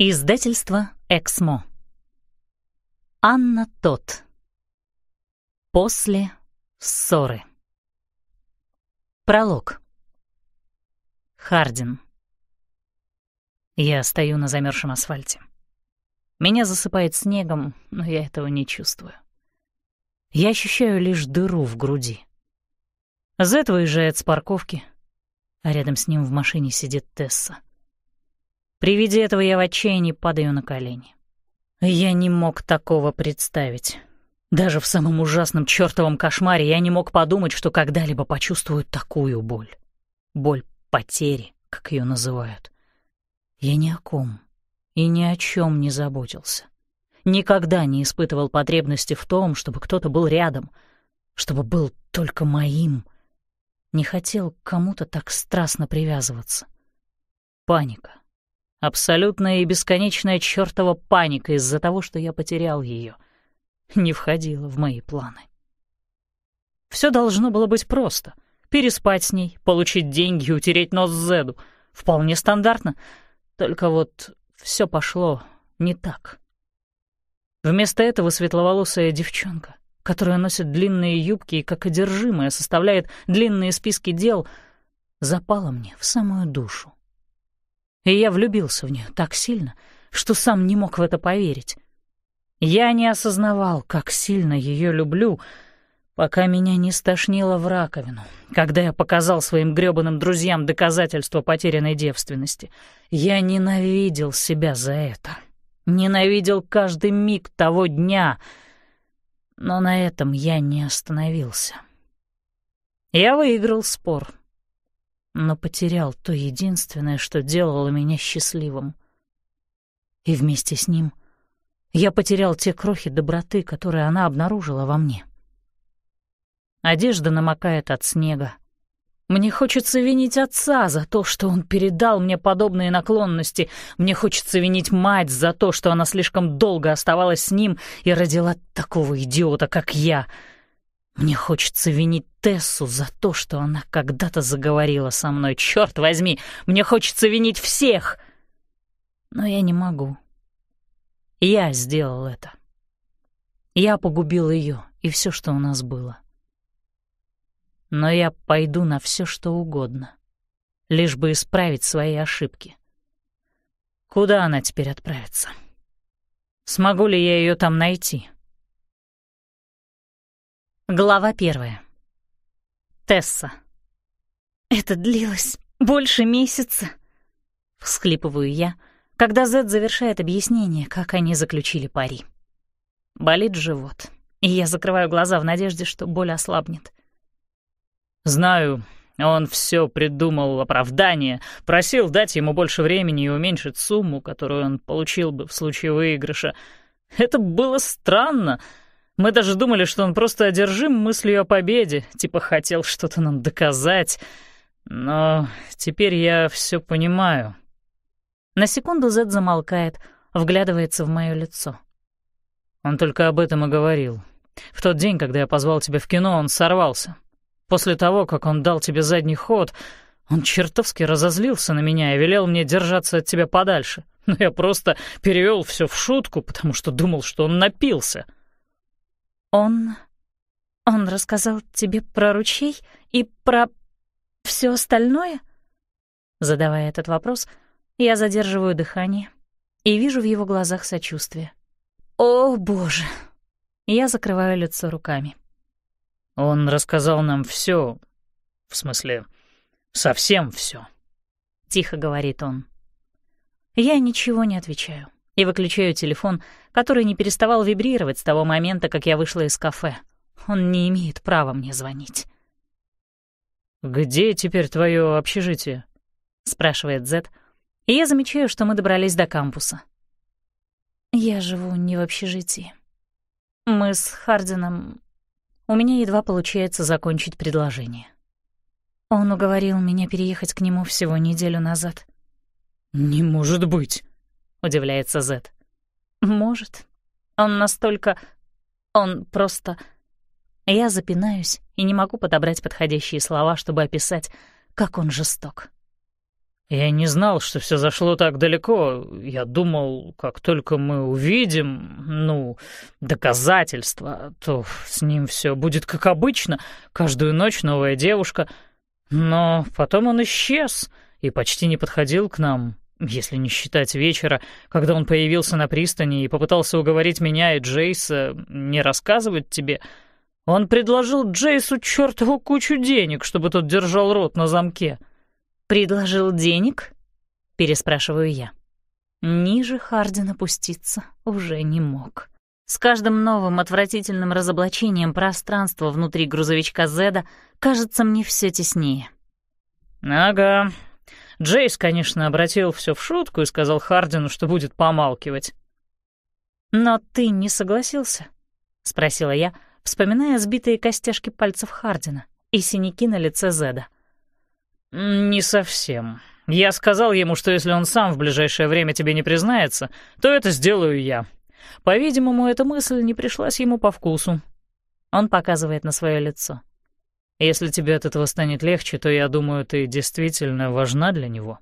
Издательство «Эксмо». Анна Тот. После ссоры. Пролог. Хардин. Я стою на замерзшем асфальте. Меня засыпает снегом, но я этого не чувствую. Я ощущаю лишь дыру в груди. Зет выезжает с парковки, а рядом с ним в машине сидит Тесса. При виде этого я в отчаянии падаю на колени. Я не мог такого представить. Даже в самом ужасном чертовом кошмаре я не мог подумать, что когда-либо почувствую такую боль. Боль потери, как ее называют. Я ни о ком и ни о чем не заботился. Никогда не испытывал потребности в том, чтобы кто-то был рядом, чтобы был только моим. Не хотел кому-то так страстно привязываться. Паника, Абсолютная и бесконечная чёртова паника из-за того, что я потерял её, не входила в мои планы. Всё должно было быть просто. Переспать с ней, получить деньги, утереть нос Зеду. Вполне стандартно. Только вот всё пошло не так. Вместо этого светловолосая девчонка, которая носит длинные юбки и как одержимая составляет длинные списки дел, запала мне в самую душу и я влюбился в нее так сильно, что сам не мог в это поверить. Я не осознавал, как сильно ее люблю, пока меня не стошнило в раковину, когда я показал своим грёбаным друзьям доказательства потерянной девственности. Я ненавидел себя за это. Ненавидел каждый миг того дня. Но на этом я не остановился. Я выиграл спор но потерял то единственное, что делало меня счастливым. И вместе с ним я потерял те крохи доброты, которые она обнаружила во мне. Одежда намокает от снега. Мне хочется винить отца за то, что он передал мне подобные наклонности. Мне хочется винить мать за то, что она слишком долго оставалась с ним и родила такого идиота, как я — мне хочется винить Тессу за то, что она когда-то заговорила со мной. Черт возьми, мне хочется винить всех! Но я не могу. Я сделал это. Я погубил ее и все, что у нас было. Но я пойду на все, что угодно, лишь бы исправить свои ошибки. Куда она теперь отправится? Смогу ли я ее там найти?» Глава первая. Тесса. «Это длилось больше месяца», — всхлипываю я, когда Зед завершает объяснение, как они заключили пари. Болит живот, и я закрываю глаза в надежде, что боль ослабнет. «Знаю, он все придумал оправдание, просил дать ему больше времени и уменьшить сумму, которую он получил бы в случае выигрыша. Это было странно», — мы даже думали, что он просто одержим мыслью о победе, типа хотел что-то нам доказать. Но теперь я все понимаю». На секунду Зед замолкает, вглядывается в мое лицо. Он только об этом и говорил. В тот день, когда я позвал тебя в кино, он сорвался. После того, как он дал тебе задний ход, он чертовски разозлился на меня и велел мне держаться от тебя подальше. Но я просто перевел все в шутку, потому что думал, что он напился. Он... Он рассказал тебе про ручей и про все остальное? Задавая этот вопрос, я задерживаю дыхание и вижу в его глазах сочувствие. О, боже! Я закрываю лицо руками. Он рассказал нам все, в смысле, совсем все. Тихо говорит он. Я ничего не отвечаю и выключаю телефон, который не переставал вибрировать с того момента, как я вышла из кафе. Он не имеет права мне звонить. «Где теперь твое общежитие?» — спрашивает Зет, и я замечаю, что мы добрались до кампуса. «Я живу не в общежитии. Мы с Хардином...» У меня едва получается закончить предложение. Он уговорил меня переехать к нему всего неделю назад. «Не может быть!» — удивляется Зет. «Может. Он настолько... Он просто...» Я запинаюсь и не могу подобрать подходящие слова, чтобы описать, как он жесток. «Я не знал, что все зашло так далеко. Я думал, как только мы увидим, ну, доказательства, то с ним все будет как обычно, каждую ночь новая девушка. Но потом он исчез и почти не подходил к нам. Если не считать вечера, когда он появился на пристани и попытался уговорить меня и Джейса не рассказывать тебе, он предложил Джейсу чертову кучу денег, чтобы тот держал рот на замке. «Предложил денег?» — переспрашиваю я. Ниже Хардин опуститься уже не мог. С каждым новым отвратительным разоблачением пространства внутри грузовичка Зеда кажется мне все теснее. «Ага, Джейс, конечно, обратил все в шутку и сказал Хардину, что будет помалкивать. «Но ты не согласился?» — спросила я, вспоминая сбитые костяшки пальцев Хардина и синяки на лице Зеда. «Не совсем. Я сказал ему, что если он сам в ближайшее время тебе не признается, то это сделаю я. По-видимому, эта мысль не пришлась ему по вкусу». Он показывает на свое лицо. Если тебе от этого станет легче, то, я думаю, ты действительно важна для него.